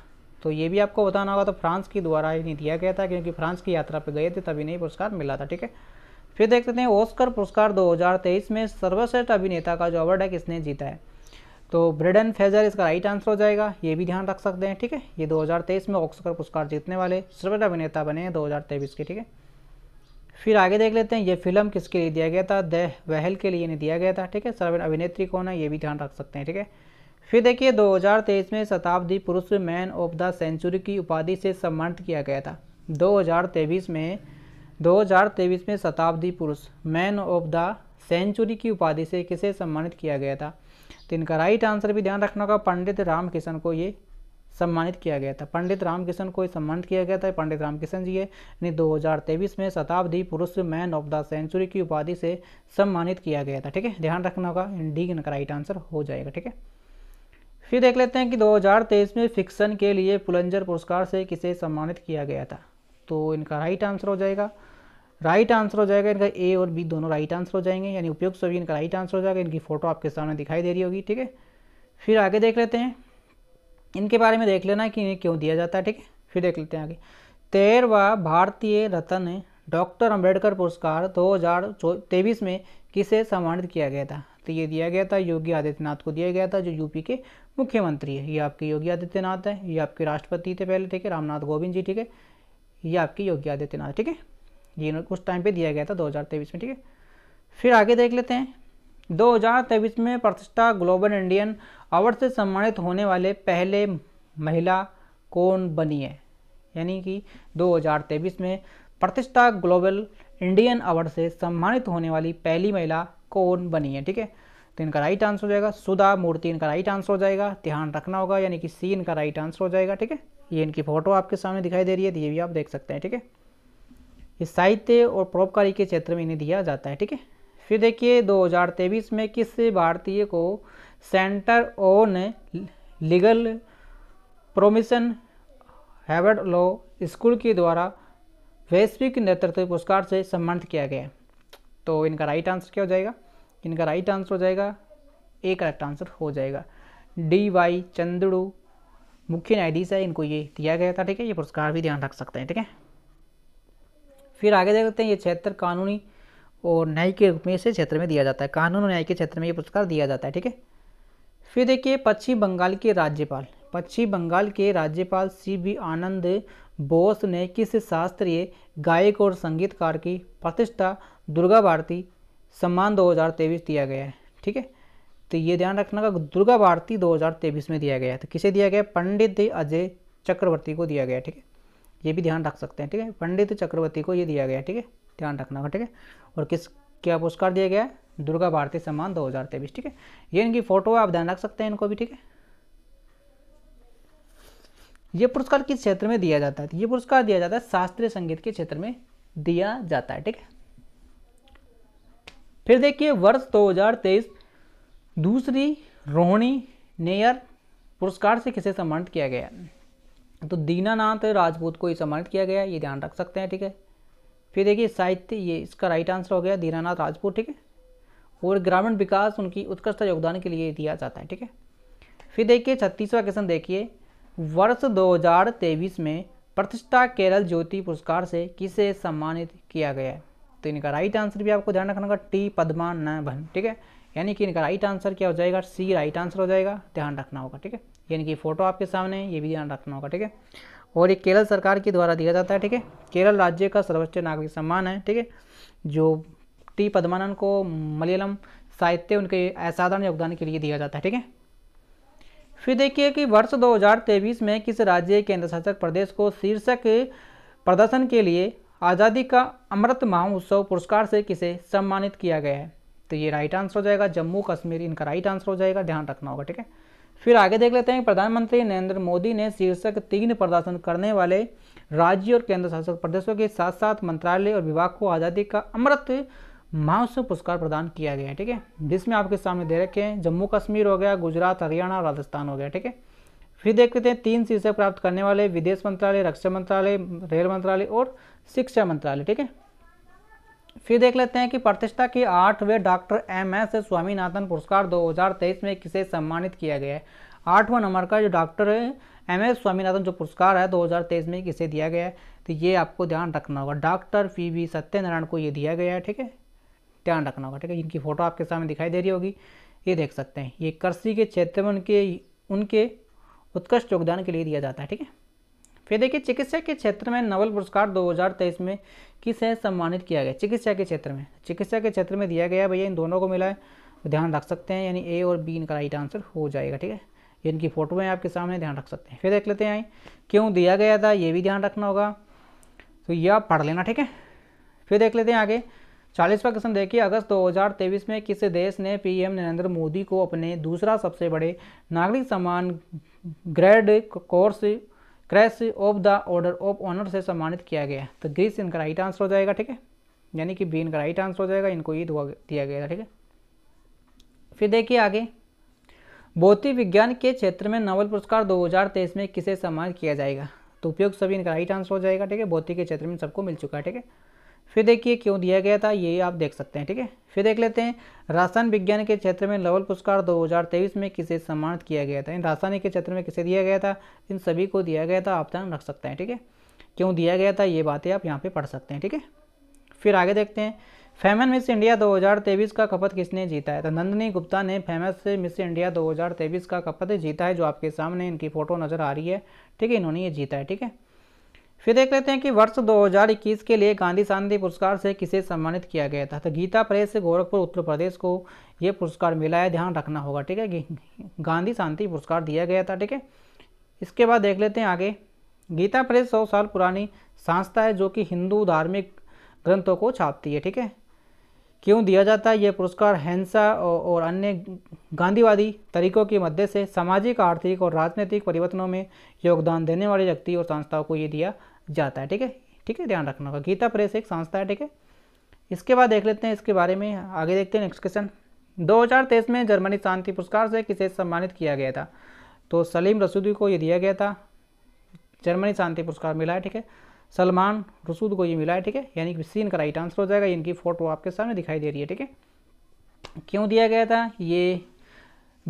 A: तो ये भी आपको बताना होगा तो फ्रांस की द्वारा ही नहीं दिया गया था क्योंकि फ्रांस की यात्रा पर गए थे तभी नहीं पुरस्कार मिला था ठीक है फिर देख हैं ओस्कर पुरस्कार 2023 में सर्वश्रेष्ठ अभिनेता का जो अवार्ड है किसने जीता है तो ब्रेडन फेजर इसका राइट आंसर हो जाएगा ये भी ध्यान रख सकते हैं ठीक है ये 2023 में ऑस्कर पुरस्कार जीतने वाले सर्वश्रेष्ठ अभिनेता बने हैं दो के ठीक है फिर आगे देख लेते हैं ये फिल्म किसके लिए दिया गया था द वहल के लिए नहीं दिया गया था ठीक है सर्वे अभिनेत्री कौन है ये भी ध्यान रख सकते हैं ठीक है फिर देखिए 2023 में शताब्दी पुरुष मैन ऑफ द सेंचुरी की उपाधि से सम्मानित किया गया था 2023 में 2023 में शताब्दी पुरुष मैन ऑफ द सेंचुरी की उपाधि से किसे सम्मानित किया गया था तो इनका राइट आंसर भी ध्यान रखना होगा पंडित रामकिशन को ये सम्मानित किया गया था पंडित रामकिशन को सम्मानित किया गया था पंडित रामकिशन जी ने दो में शताब्दी पुरुष मैन ऑफ द सेंचुरी की उपाधि से सम्मानित किया गया था ठीक है ध्यान रखना होगा डी इनका राइट आंसर हो जाएगा ठीक है फिर देख लेते हैं कि 2023 में फिक्शन के लिए पुलंजर पुरस्कार से किसे सम्मानित किया गया था तो इनका राइट आंसर हो जाएगा राइट आंसर हो जाएगा इनका ए और बी दोनों राइट आंसर हो जाएंगे यानी उपयुक्त सभी इनका राइट आंसर हो जाएगा इनकी फ़ोटो आपके सामने दिखाई दे रही होगी ठीक है फिर आगे देख लेते हैं इनके बारे में देख लेना कि इन्हें क्यों दिया जाता है ठीक है फिर देख लेते हैं आगे तेरहवा भारतीय रत्न डॉक्टर अम्बेडकर पुरस्कार दो में किसे सम्मानित किया गया था तो ये दिया गया था योगी आदित्यनाथ को दिया गया था जो यूपी के मुख्यमंत्री है ये आपके योगी आदित्यनाथ है ये आपके राष्ट्रपति थे पहले ठीक है रामनाथ कोविंद जी ठीक है ये आपके योगी आदित्यनाथ ठीक है ये उस टाइम पे दिया गया था 2023 में ठीक है फिर आगे देख लेते हैं 2023 में प्रतिष्ठा ग्लोबल इंडियन अवार्ड से सम्मानित होने वाले पहले महिला कौन बनी है यानी कि 2023 में प्रतिष्ठा ग्लोबल इंडियन अवार्ड से सम्मानित होने वाली पहली महिला कौन बनी है ठीक है तो इनका राइट आंसर हो जाएगा सुधा मूर्ति इनका राइट आंसर हो जाएगा ध्यान रखना होगा यानी कि सी इनका राइट आंसर हो जाएगा ठीक है ये इनकी फोटो आपके सामने दिखाई दे रही है तो ये भी आप देख सकते हैं ठीक है ये साहित्य और परोपकारी के क्षेत्र में इन्हें दिया जाता है ठीक है फिर देखिए 2023 में किस भारतीय को centre on legal profession Harvard law school के द्वारा वैश्विक नेतृत्व पुरस्कार से सम्मानित किया गया तो इनका राइट आंसर क्या हो जाएगा इनका राइट आंसर हो जाएगा ए करेक्ट आंसर हो जाएगा डी वाई चंद्रू मुख्य न्यायाधीश है इनको ये दिया गया था ठीक है ये पुरस्कार भी ध्यान रख सकते हैं ठीक है फिर आगे देख सकते हैं ये क्षेत्र कानूनी और न्याय के रूप में इसे क्षेत्र में दिया जाता है कानून और न्याय के क्षेत्र में ये पुरस्कार दिया जाता है ठीक है फिर देखिए पश्चिम बंगाल के राज्यपाल पश्चिम बंगाल के राज्यपाल सी बी आनंद बोस ने किस शास्त्रीय गायक और संगीतकार की प्रतिष्ठा दुर्गा भारती सम्मान 2023 दिया गया है ठीक है तो ये ध्यान रखना का दुर्गा भारती 2023 में दिया गया है तो किसे दिया गया पंडित अजय चक्रवर्ती को दिया गया ठीक है ये भी ध्यान रख सकते हैं ठीक है पंडित चक्रवर्ती को ये दिया गया ठीक है ध्यान रखना का ठीक है और किस क्या पुरस्कार दिया गया है दुर्गा भारती सम्मान दो हज़ार तेईस ठीक है ये इनकी फोटो है आप ध्यान रख सकते हैं इनको भी ठीक है ये पुरस्कार किस क्षेत्र में दिया जाता है तो ये पुरस्कार दिया जाता है शास्त्रीय संगीत के क्षेत्र में दिया जाता है ठीक है फिर देखिए वर्ष 2023 दूसरी रोहिणी नेयर पुरस्कार से किसे सम्मानित किया गया तो दीनानाथ राजपूत को ही सम्मानित किया गया ये ध्यान रख सकते हैं ठीक है फिर देखिए साहित्य ये इसका राइट आंसर हो गया दीनानाथ राजपूत ठीक है और ग्रामीण विकास उनकी उत्कृष्ट योगदान के लिए दिया जाता है ठीक है फिर देखिए छत्तीसवा क्वेश्चन देखिए वर्ष दो में प्रतिष्ठा केरल ज्योति पुरस्कार से किसे सम्मानित किया गया है तो इनका राइट आंसर भी आपको ध्यान रखना होगा टी पदमा न भन ठीक है यानी कि इनका राइट आंसर क्या हो जाएगा सी राइट आंसर हो जाएगा ध्यान रखना होगा ठीक है यानी कि फोटो आपके सामने है ये भी ध्यान रखना होगा ठीक है और ये केरल सरकार के द्वारा दिया जाता है ठीक है केरल राज्य का सर्वोच्च नागरिक सम्मान है ठीक है जो टी पद्मानंद को मलयालम साहित्य उनके असाधारण योगदान के लिए दिया जाता है ठीक है फिर देखिए कि वर्ष 2023 में किस राज्य केंद्र शासित प्रदेश को शीर्षक प्रदर्शन के लिए आज़ादी का अमृत महोत्सव पुरस्कार से किसे सम्मानित किया गया है तो ये राइट आंसर हो जाएगा जम्मू कश्मीर इनका राइट आंसर हो जाएगा ध्यान रखना होगा ठीक है फिर आगे देख लेते हैं प्रधानमंत्री नरेंद्र मोदी ने शीर्षक तीन प्रदर्शन करने वाले राज्य और केंद्र शासित प्रदेशों के साथ साथ मंत्रालय और विभाग को आज़ादी का अमृत महोत्सव पुरस्कार प्रदान किया गया है ठीक है जिसमें आपके सामने दे रखे हैं जम्मू कश्मीर हो गया गुजरात हरियाणा राजस्थान हो गया ठीक है फिर देख लेते हैं तीन शीर्षक प्राप्त करने वाले विदेश मंत्रालय रक्षा मंत्रालय रेल मंत्रालय और शिक्षा मंत्रालय ठीक है फिर देख लेते हैं कि प्रतिष्ठा के आठवें डॉक्टर एम एस स्वामीनाथन पुरस्कार 2023 में किसे सम्मानित किया गया है आठवां नंबर का जो डॉक्टर एम एस स्वामीनाथन जो पुरस्कार है 2023 में किसे दिया गया है तो ये आपको ध्यान रखना होगा डॉक्टर पी वी सत्यनारायण को ये दिया गया है ठीक है ध्यान रखना होगा ठीक है इनकी फ़ोटो आपके सामने दिखाई दे रही होगी ये देख सकते हैं ये कृषि के क्षेत्र में उनके उनके उत्कृष्ट योगदान के लिए दिया जाता है ठीक है फिर देखिए चिकित्सा के क्षेत्र में नवल पुरस्कार 2023 में किसे सम्मानित किया गया चिकित्सा के क्षेत्र में चिकित्सा के क्षेत्र में दिया गया भैया इन दोनों को मिला है ध्यान रख सकते हैं यानी ए और बी इनका राइट आंसर हो जाएगा ठीक है इनकी फ़ोटो हैं आपके सामने ध्यान रख सकते हैं फिर देख लेते हैं क्यों दिया गया था ये भी ध्यान रखना होगा तो यह आप पढ़ लेना ठीक है फिर देख लेते हैं आगे चालीसवा क्वेश्चन देखिए अगस्त 2023 में किस देश ने पीएम नरेंद्र मोदी को अपने दूसरा सबसे बड़े नागरिक सम्मान grand cross cross of the order of honour से सम्मानित किया गया तो ग्रीस इनका राइट आंसर हो जाएगा ठीक है यानी कि बी इनका राइट आंसर हो जाएगा इनको ये दिया गया ठीक है फिर देखिए आगे भौतिक विज्ञान के क्षेत्र में नोबल पुरस्कार 2023 में किसे सम्मान किया जाएगा तो उपयोग सभी इनका राइट आंसर हो जाएगा ठीक है भौतिक के क्षेत्र में सबको मिल चुका है ठीक है फिर देखिए क्यों दिया गया था ये आप देख सकते हैं ठीक है फिर देख लेते हैं रासायन विज्ञान के क्षेत्र में लवल पुरस्कार 2023 में किसे सम्मानित किया गया था इन रासायनिक के क्षेत्र में किसे दिया गया था इन सभी को दिया गया था आप ध्यान रख सकते हैं ठीक है क्यों दिया गया था ये बातें आप यहाँ पर पढ़ सकते हैं ठीक है फिर आगे देखते हैं फेमस मिस इंडिया 2023 का कपत किसने जीता है तो नंदनी गुप्ता ने फेमस मिस इंडिया 2023 का कपत जीता है जो आपके सामने इनकी फ़ोटो नज़र आ रही है ठीक है इन्होंने ये जीता है ठीक है फिर देख लेते हैं कि वर्ष 2021 के लिए गांधी शांति पुरस्कार से किसे सम्मानित किया गया था तो गीता प्रेस गोरखपुर उत्तर प्रदेश को ये पुरस्कार मिला है ध्यान रखना होगा ठीक है गांधी शांति पुरस्कार दिया गया था ठीक है इसके बाद देख लेते हैं आगे गीता प्रेस सौ साल पुरानी संस्था है जो कि हिंदू धार्मिक ग्रंथों को छापती है ठीक है क्यों दिया जाता है ये पुरस्कार हिंसा और अन्य गांधीवादी तरीकों के मध्य से सामाजिक आर्थिक और राजनीतिक परिवर्तनों में योगदान देने वाले व्यक्ति और संस्थाओं को ये दिया जाता है ठीक है ठीक है ध्यान रखना होगा गीता प्रेस एक संस्था है ठीक है इसके बाद देख लेते हैं इसके बारे में आगे देखते हैं नेक्स्ट क्वेश्चन दो में जर्मनी शांति पुरस्कार से किसे सम्मानित किया गया था तो सलीम रसूदी को ये दिया गया था जर्मनी शांति पुरस्कार मिला है ठीक है सलमान रसूद को ये मिला है ठीक है यानी कि सीन का राइट आंसर हो जाएगा इनकी फ़ोटो आपके सामने दिखाई दे रही है ठीक है क्यों दिया गया था ये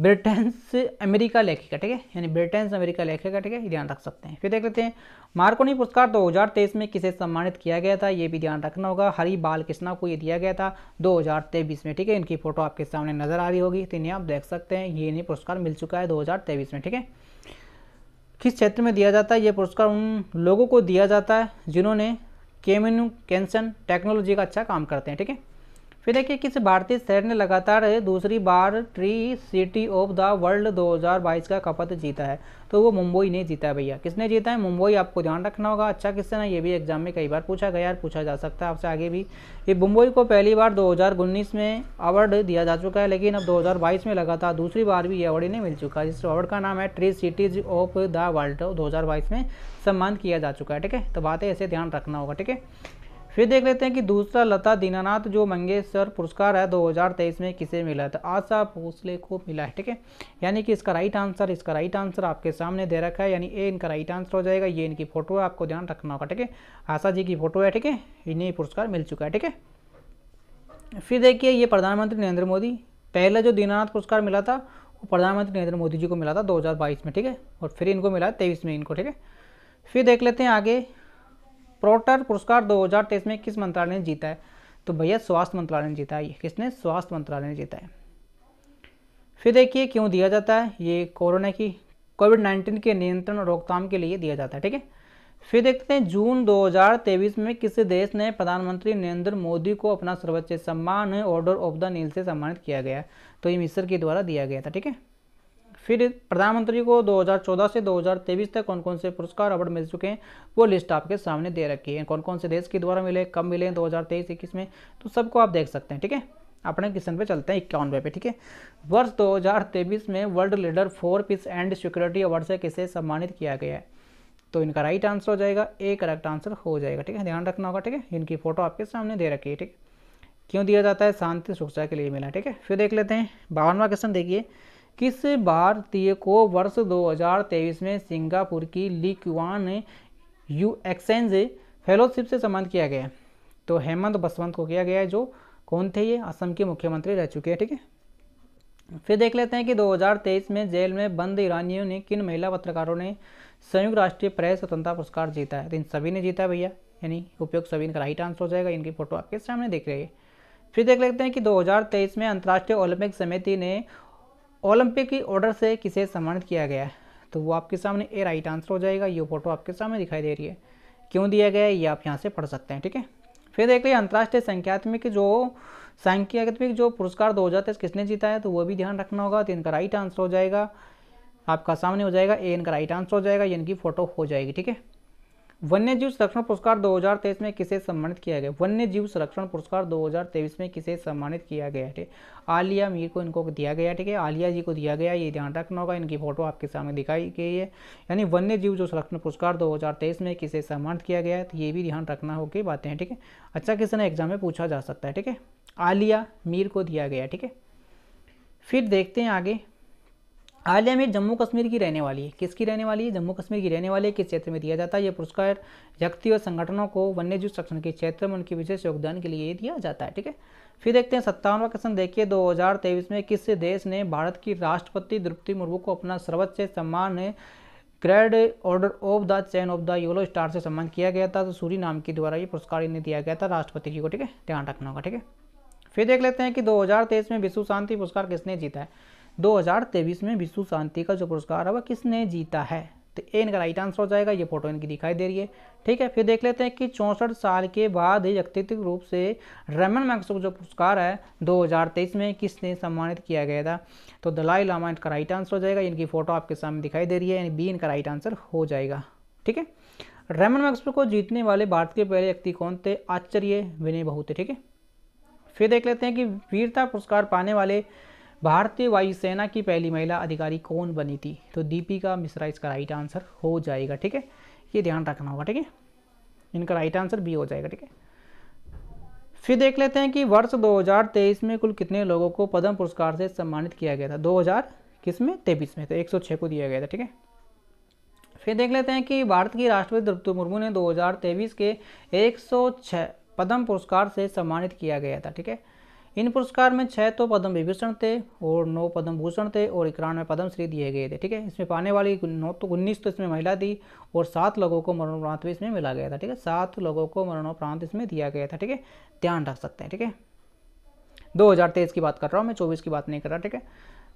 A: ब्रिटेन से अमेरिका लेखेगा ठीक है यानी ब्रिटेन से अमेरिका लेखेगा ठीक है ध्यान रख सकते हैं फिर देख लेते हैं मार्कोनी पुरस्कार 2023 में किसे सम्मानित किया गया था ये भी ध्यान रखना होगा हरी बाल कृष्णा को ये दिया गया था 2023 में ठीक है इनकी फोटो आपके सामने नजर आ रही होगी तो इन्हें आप देख सकते हैं ये इन्हें पुरस्कार मिल चुका है दो में ठीक है किस क्षेत्र में दिया जाता है ये पुरस्कार उन लोगों को दिया जाता है जिन्होंने केम्युनिकेशन टेक्नोलॉजी का अच्छा काम करते हैं ठीक है फिर देखिए किस भारतीय शहर ने लगातार दूसरी बार tree city of the world 2022 का कपत जीता है तो वो मुंबई ने जीता है भैया किसने जीता है मुंबई आपको ध्यान रखना होगा अच्छा किससे है ये भी एग्जाम में कई बार पूछा गया और पूछा जा सकता है आपसे आगे भी ये मुंबई को पहली बार दो में अवार्ड दिया जा चुका है लेकिन अब दो में लगातार दूसरी बार भी ये अवार्ड इन्हें मिल चुका है जिस अवार्ड का नाम है tree cities of the world दो में सम्मान किया जा चुका है ठीक है तो बातें ऐसे ध्यान रखना होगा ठीक है फिर देख लेते हैं कि दूसरा लता दीनानाथ जो मंगेशकर पुरस्कार है 2023 में किसे मिला है तो आशा भोसले को मिला है ठीक है यानी कि इसका राइट आंसर इसका राइट आंसर आपके सामने दे रखा है यानी ए इनका राइट आंसर हो जाएगा ये इनकी फोटो है आपको ध्यान रखना होगा ठीक है आशा जी की फोटो है ठीक है इन्हें पुरस्कार मिल चुका है ठीक है फिर देखिए ये प्रधानमंत्री नरेंद्र मोदी पहले जो दीनानाथ पुरस्कार मिला था वो प्रधानमंत्री नरेंद्र मोदी जी को मिला था दो में ठीक है और फिर इनको मिला तेईस में इनको ठीक है फिर देख लेते हैं आगे प्रोटर पुरस्कार 2023 में किस मंत्रालय ने जीता है तो भैया स्वास्थ्य मंत्रालय ने जीता है किसने स्वास्थ्य मंत्रालय ने जीता है फिर देखिए क्यों दिया जाता है ये कोरोना की कोविड नाइन्टीन के नियंत्रण और रोकथाम के लिए दिया जाता है ठीक है फिर देखते हैं जून 2023 में किस देश ने प्रधानमंत्री नरेंद्र मोदी को अपना सर्वोच्च सम्मान ऑर्डर ऑफ द नील से सम्मानित किया गया तो ये मिस्र के द्वारा दिया गया था ठीक है फिर प्रधानमंत्री को 2014 से 2023 तक कौन कौन से पुरस्कार अवार्ड मिल चुके हैं वो लिस्ट आपके सामने दे रखी है कौन कौन से देश के द्वारा मिले कब मिले 2023 हज़ार में तो सबको आप देख सकते हैं ठीक है अपने क्वेश्चन पे चलते हैं इक्यानवे पे ठीक है वर्ष 2023 में world leader for peace and security award से किसे सम्मानित किया गया है तो इनका राइट आंसर हो जाएगा ए करेक्ट आंसर हो जाएगा ठीक है ध्यान रखना होगा ठीक है इनकी फोटो आपके सामने दे रखी है ठीक है क्यों दिया जाता है शांति सुरक्षा के लिए मिला ठीक है फिर देख लेते हैं बावनवा क्वेश्चन देखिए किस भारतीय को वर्ष 2023 में सिंगापुर की लिक्वान यू एक्सचेंज फेलोशिप से संबंध किया गया तो हेमंत बसवंत को किया गया है जो कौन थे ये असम के मुख्यमंत्री रह चुके हैं ठीक है फिर देख लेते हैं कि 2023 में जेल में बंद ईरानियों ने किन महिला पत्रकारों ने संयुक्त राष्ट्रीय प्रेस स्वतंत्रता पुरस्कार जीता है तो इन सभी ने जीता है भैया यानी उपयोग सभी इनका राइट आंसर हो जाएगा इनकी फोटो आपके सामने देख रही है फिर देख लेते हैं कि 2023 में अंतर्राष्ट्रीय ओलंपिक समिति ने ओलंपिक की ऑर्डर से किसे सम्मानित किया गया है तो वो आपके सामने ए राइट आंसर हो जाएगा ये फोटो आपके सामने दिखाई दे रही है क्यों दिया गया है ये आप यहाँ से पढ़ सकते हैं ठीक है फिर देख लीजिए अंतर्राष्ट्रीय संख्यात्मिक जो संख्यात्मिक जो पुरस्कार दो हज़ार तेईस किसने जीता है तो वो भी ध्यान रखना होगा तो इनका राइट आंसर हो जाएगा आपका सामने हो जाएगा ए इनका राइट आंसर हो जाएगा ये इनकी फ़ोटो हो जाएगी ठीक है वन्य जीव संरक्षण पुरस्कार 2023 में किसे सम्मानित किया गया वन्य जीव संरक्षण पुरस्कार 2023 में किसे सम्मानित किया गया ठीक आलिया मीर को इनको दिया गया ठीक है आलिया जी को दिया गया ये ध्यान रखना होगा इनकी फोटो आपके सामने दिखाई गई है यानी वन्य जीव जो संरक्षण पुरस्कार 2023 में किसे सम्मानित किया गया है तो ये भी ध्यान रखना होगी बातें हैं ठीक है अच्छा किसी ने एग्जाम में पूछा जा सकता है ठीक है आलिया मीर को दिया गया ठीक है फिर देखते हैं आगे आलिया मीर जम्मू कश्मीर की रहने वाली है किसकी रहने वाली है जम्मू कश्मीर की रहने वाली है किस क्षेत्र में दिया जाता है यह पुरस्कार व्यक्ति और संगठनों को वन्यजीव संरक्षण के क्षेत्र में उनके विशेष योगदान के लिए दिया जाता है ठीक है फिर देखते हैं सत्तावनवा क्वेश्चन देखिए 2023 में किस देश ने भारत की राष्ट्रपति द्रौपदी मुर्मू को अपना सर्वोच्च सम्मान grand order of the chain of the yellow star से सम्मान किया गया था तो सूरी नाम के द्वारा ये पुरस्कार इन्हें दिया गया था राष्ट्रपति जी को ठीक है ध्यान रखना होगा ठीक है फिर देख लेते हैं कि दो में विश्व शांति पुरस्कार किसने जीता है 2023 में विश्व शांति का जो पुरस्कार है वह किसने जीता है तो ए इनका राइट आंसर हो जाएगा ये फोटो इनकी दिखाई दे रही है ठीक है फिर देख लेते हैं कि चौंसठ साल के बाद ही व्यक्तित्व रूप से रमन मैक्सो जो पुरस्कार है 2023 में किसने सम्मानित किया गया था तो दलाई लामा इनका राइट आंसर हो जाएगा इनकी फ़ोटो आपके सामने दिखाई दे रही है बी इनका राइट आंसर हो जाएगा ठीक है रेमन मैक्सो को जीतने वाले भारत के पहले व्यक्ति कौन थे आश्चर्य विनय बहुते ठीक है फिर देख लेते हैं कि वीरता पुरस्कार पाने वाले भारतीय वायुसेना की पहली महिला अधिकारी कौन बनी थी तो दीपिका मिश्रा इसका राइट आंसर हो जाएगा ठीक है ये ध्यान रखना होगा ठीक है इनका राइट आंसर बी हो जाएगा ठीक है फिर देख लेते हैं कि वर्ष 2023 में कुल कितने लोगों को पद्म पुरस्कार से सम्मानित किया गया था 2000 किस में तेईस में तो 106 को दिया गया था ठीक है फिर देख लेते हैं कि भारत की राष्ट्रपति द्रौपदी मुर्मू ने 2023 के 106 पद्म पुरस्कार से सम्मानित किया गया था ठीक है इन पुरस्कार में छः तो पद्म विभूषण थे और नौ पद्म भूषण थे और में पद्मश्री दिए गए थे ठीक है इसमें पाने वाली नौ तो उन्नीस तो इसमें महिला थी और सात लोगों को मरणोपरांत भी इसमें मिला गया था ठीक है सात लोगों को मरणोपरांत इसमें दिया गया था ठीक है ध्यान रख सकते हैं ठीक है दो की बात कर रहा हूँ मैं चौबीस की बात नहीं कर रहा ठीक है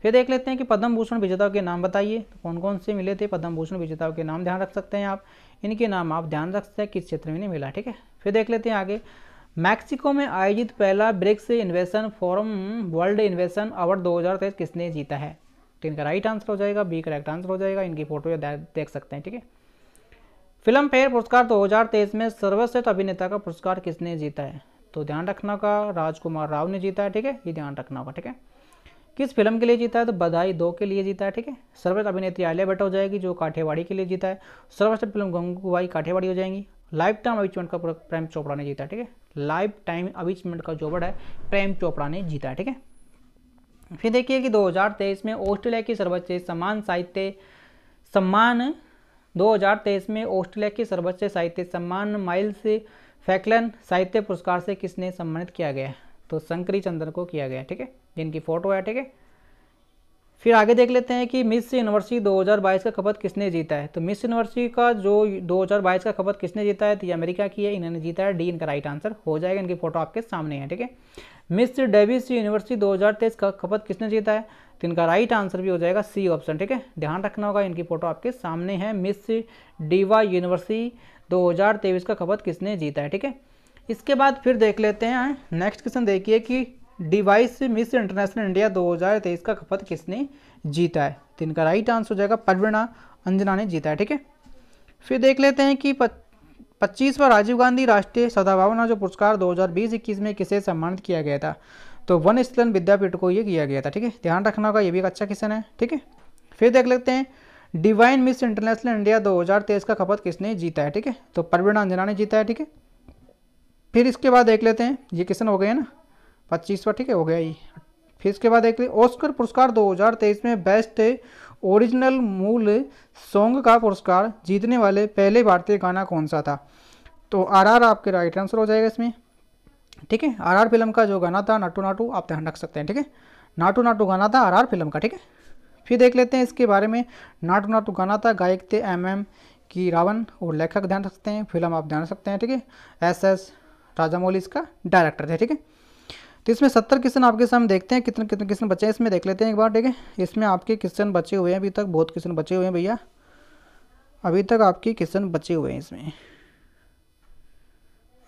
A: फिर देख लेते हैं कि पद्म भूषण विजेताओं के नाम बताइए तो कौन कौन से मिले थे पद्म भूषण विजेताओं के नाम ध्यान रख सकते हैं आप इनके नाम आप ध्यान रख सकते हैं किस क्षेत्र में नहीं मिला ठीक है फिर देख लेते हैं आगे मैक्सिको में आयोजित पहला BRICS investment forum world investment award 2023 किसने जीता है तो इनका राइट आंसर हो जाएगा बी करेक्ट आंसर हो जाएगा इनकी फोटो देख सकते हैं ठीक है फिल्म फेयर पुरस्कार 2023 में सर्वश्रेष्ठ अभिनेता का पुरस्कार किसने जीता है तो ध्यान रखना का राजकुमार राव ने जीता है ठीक है ये ध्यान रखना होगा ठीक है किस फिल्म के लिए जीता है तो बधाई दो के लिए जीता है ठीक है सर्वश्रेष्ठ अभिनेत्री आलिया भट्ट हो जाएगी जो काठेवाड़ी के लिए जीता है सर्वश्रेष्ठ फिल्म गंगूबाई काठेवाड़ी हो जाएंगी लाइफ टाइम अचीवमेंट का प्रेम चोपड़ा ने जीता है ठीक है लाइफ टाइम अविचमेंट का जो अवार्ड है प्रेम चोपड़ा ने जीता है ठीक है फिर देखिए कि 2023 में ऑस्ट्रेलिया की सर्वोच्च सम्मान साहित्य सम्मान 2023 में ऑस्ट्रेलिया की सर्वोच्च साहित्य सम्मान माइल्स फैकलन साहित्य पुरस्कार से किसने सम्मानित किया गया तो शंकरी चंद्र को किया गया ठीक है जिनकी फोटो है ठीक है फिर आगे देख लेते हैं कि मिस यूनिवर्सिटी 2022 का खपत किसने जीता है तो मिस यूनिवर्सिटी का जो 2022 का खपत किसने जीता है तो ये अमेरिका की है इन्होंने जीता है डी इनका राइट आंसर हो जाएगा इनकी फोटो आपके सामने है ठीक है मिस डेविस यूनिवर्सिटी 2023 का खपत किसने जीता है तो इनका राइट आंसर भी हो जाएगा सी ऑप्शन ठीक है ध्यान रखना होगा इनकी फोटो आपके सामने है मिस डीवा यूनिवर्सिटी दो का खपत किसने जीता है ठीक है इसके बाद फिर देख लेते हैं नेक्स्ट क्वेश्चन देखिए कि डिवाइस मिस इंटरनेशनल इंडिया 2023 का खपत किसने जीता है तो इनका राइट आंसर हो जाएगा परवीणा अंजना ने जीता है ठीक है फिर देख लेते हैं कि पच्चीसवा राजीव गांधी राष्ट्रीय सदाभावना जो पुरस्कार दो 21 में किसे सम्मानित किया गया था तो वन स्थलन विद्यापीठ को ये किया गया था ठीक है ध्यान रखना होगा ये भी एक अच्छा क्वेश्चन है ठीक है फिर देख लेते हैं डिवाइन मिस इंटरनेशनल इंडिया 2023 का खपत किसने जीता है ठीक है तो परवीणा अंजना ने जीता है ठीक है फिर इसके बाद देख लेते हैं ये क्वेश्चन हो गए ना पच्चीसवा ठीक है हो गया ये फिर इसके बाद एक ऑस्कर पुरस्कार 2023 में बेस्ट ओरिजिनल मूल सॉन्ग का पुरस्कार जीतने वाले पहले भारतीय गाना कौन सा था तो आरआर आपके राइट आंसर हो जाएगा इसमें ठीक है आरआर फिल्म का जो गाना था नाटू नाटू आप ध्यान रख सकते हैं ठीक है नाटू नाटू गाना था आर फिल्म का ठीक है फिर देख लेते हैं इसके बारे में नाटू नाटू गाना था गायक थे एम एम की रावण और लेखक ध्यान रख सकते हैं फिल्म आप ध्यान रख सकते हैं ठीक है एस एस राजामौली इसका डायरेक्टर थे ठीक है तो इसमें सत्तर क्वेश्चन आपके सामने देखते हैं कितने कितने क्वेश्चन बचे हैं इसमें देख लेते हैं एक बार ठीक है इसमें आपके क्वेश्चन बचे हुए हैं अभी तक बहुत क्वेश्चन बचे हुए हैं भैया अभी तक आपके क्वेश्चन बचे हुए हैं इसमें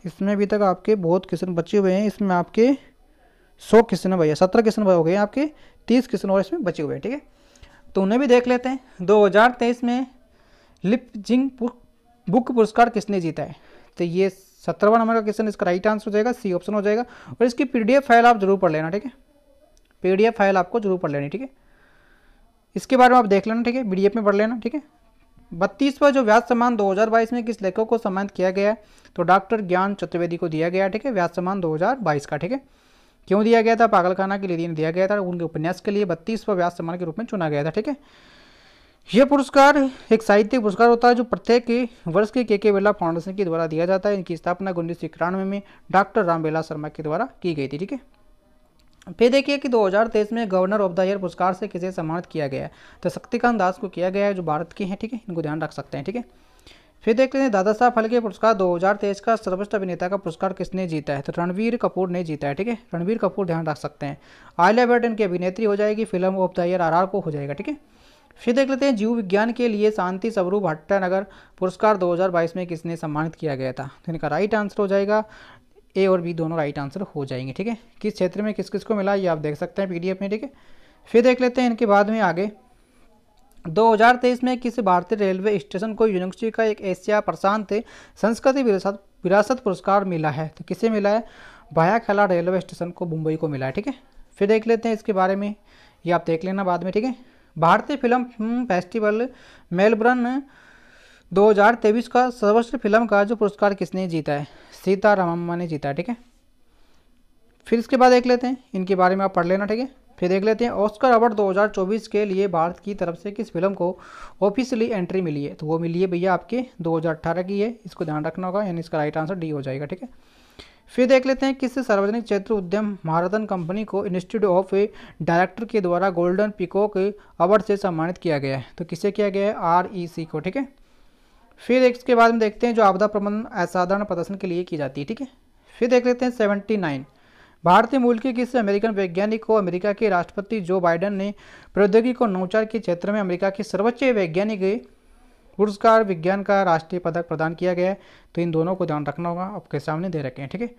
A: इसमें अभी तक आपके बहुत क्वेश्चन बचे हुए हैं इसमें आपके सौ क्वेश्चन भैया सत्रह क्वेश्चन हो गए हैं आपके तीस क्वेश्चन और इसमें बचे हुए हैं ठीक है तो उन्हें भी देख लेते हैं 2023 में लिपजिंग बुक पुरस्कार किसने जीता है तो ये सत्रहवा नंबर का क्वेश्चन इसका राइट आंसर हो जाएगा सी ऑप्शन हो जाएगा और इसकी पीडीएफ फाइल आप जरूर पढ़ लेना ठीक है पीडीएफ फाइल आपको जरूर पढ़ लेनी ठीक है इसके बारे में आप देख लेना ठीक है पीडीएफ में पढ़ लेना ठीक है बत्तीसवा जो व्यास सम्मान 2022 में किस लेखक को सम्मानित किया गया है तो डॉक्टर ज्ञान चतुर्वेदी को दिया गया ठीक है व्यास सम्मान 2022 का ठीक है क्यों दिया गया था पागलखाना के लिए दिया गया था उनके उपन्यास के लिए बत्तीसवा व्यास सम्मान के रूप में चुना गया था ठीक है यह पुरस्कार एक साहित्यिक पुरस्कार होता है जो प्रत्येक वर्ष के के के बेला फाउंडेशन के द्वारा दिया जाता है इनकी स्थापना उन्नीस सौ इक्यानवे में डॉक्टर रामबेला शर्मा के द्वारा की गई थी ठीक है फिर देखिए कि 2023 में गवर्नर ऑफ द ईयर पुरस्कार से किसे सम्मानित किया गया है तो शक्तिकांत दास को किया गया है जो भारत के हैं ठीक है इनको ध्यान रख सकते हैं ठीक है फिर देखते हैं दादा साहब फलके पुरस्कार 2023 का सर्वोच्च अभिनेता का पुरस्कार किसने जीता है तो रणवीर कपूर ने जीता है ठीक है रणवीर कपूर ध्यान रख सकते हैं आलिया भट्ट इनकी अभिनेत्री हो जाएगी film of the year R को हो जाएगा ठीक है फिर देख लेते हैं जीव विज्ञान के लिए शांति स्वरूप नगर पुरस्कार 2022 में किसने सम्मानित किया गया था तो इनका राइट आंसर हो जाएगा ए और बी दोनों राइट आंसर हो जाएंगे ठीक है किस क्षेत्र में किस किस को मिला ये आप देख सकते हैं पीडीएफ में ठीक है फिर देख लेते हैं इनके बाद में आगे 2023 में किस भारतीय रेलवे स्टेशन को यूनिवर्सिटी का एक एशिया प्रशांत संस्कृति विरासत विरासत पुरस्कार मिला है तो किसे मिला है भायाखेला रेलवे स्टेशन को मुंबई को मिला है ठीक है फिर देख लेते हैं इसके बारे में ये आप देख लेना बाद में ठीक है भारतीय फिल्म हम्म, फेस्टिवल मेलबर्न 2023 का सर्वश्रेष्ठ फिल्म का जो पुरस्कार किसने जीता है सीता रामा ने जीता है ठीक है फिर इसके बाद देख लेते हैं इनके बारे में आप पढ़ लेना ठीक है फिर देख लेते हैं ऑस्कर अवार्ड 2024 के लिए भारत की तरफ से किस फिल्म को ऑफिशियली एंट्री मिली है तो वो मिली है भैया आपके 2018 की है इसको ध्यान रखना होगा यानी इसका राइट आंसर डी हो जाएगा ठीक है फिर देख लेते हैं किस सार्वजनिक क्षेत्र उद्यम महारतन कंपनी को इंस्टीट्यूट ऑफ डायरेक्टर के द्वारा गोल्डन पिकॉक अवार्ड से सम्मानित किया गया है तो किसे किया गया है आर ई सी को ठीक है फिर इसके बाद में देखते हैं जो आपदा प्रबंधन असाधारण प्रदर्शन के लिए की जाती है ठीक है फिर देख लेते हैं सेवेंटी नाइन भारतीय मूल के किस अमेरिकन वैज्ञानिक को अमेरिका के राष्ट्रपति जो बाइडन ने प्रौद्योगिकी को नौचार के क्षेत्र में अमेरिका के सर्वोच्च वैज्ञानिक पुरस्कार विज्ञान का राष्ट्रीय पदक प्रदान किया गया है तो इन दोनों को ध्यान रखना होगा आपके सामने दे रखे हैं ठीक है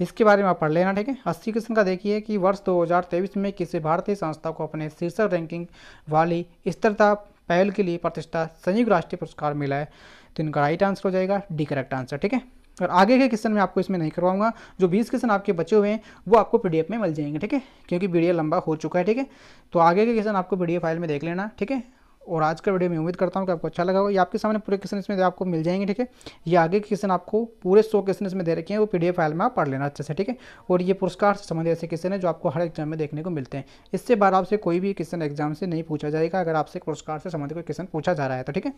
A: इसके बारे में आप पढ़ लेना ठीक है अस्सी क्वेश्चन का देखिए कि वर्ष 2023 में किसी भारतीय संस्था को अपने शीर्षक रैंकिंग वाली स्थिरता पहल के लिए प्रतिष्ठा संयुक्त राष्ट्रीय पुरस्कार मिला है तो इनका राइट आंसर हो जाएगा डी करेक्ट आंसर ठीक है और आगे के क्वेश्चन मैं आपको इसमें नहीं करवाऊंगा जो 20 क्वेश्चन आपके बचे हुए हैं वो आपको पी में मिल जाएंगे ठीक है क्योंकि वीडियो लंबा हो चुका है ठीक है तो आगे के क्वेश्चन आपको पी फाइल में देख लेना ठीक है और आज का वीडियो मैं उम्मीद करता हूँ कि आपको अच्छा लगा होगा ये आपके सामने पूरे क्वेश्चन इसमें आपको मिल जाएंगे ठीक है ये आगे क्वेश्चन आपको पूरे सौ क्वेश्चन इसमें दे रखे हैं वो पी फाइल में आप पढ़ लेना अच्छे से ठीक है और ये पुरस्कार से संबंधित ऐसे क्वेश्चन है जो आपको हर एग्जाम में देखने को मिलते हैं इससे बार आपसे कोई भी क्वेश्चन एग्जाम से नहीं पूछा जाएगा अगर आपसे पुरस्कार से संबंधित कोई क्वेश्चन पूछा जा रहा है तो ठीक है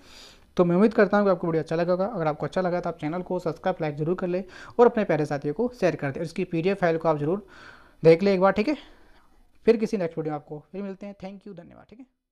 A: तो मैं उम्मीद करता हूँ कि आपको वीडियो अच्छा लगा होगा अगर आपको अच्छा लगा तो आप चैनल को सब्सक्राइब लाइक जरूर कर ले और अपने प्यारे साथियों को शेयर कर दे इसकी पी फाइल को आप जरूर देख लें एक बार ठीक है फिर किसी नेक्स्ट वीडियो में आपको फिर मिलते हैं थैंक यू धन्यवाद ठीक है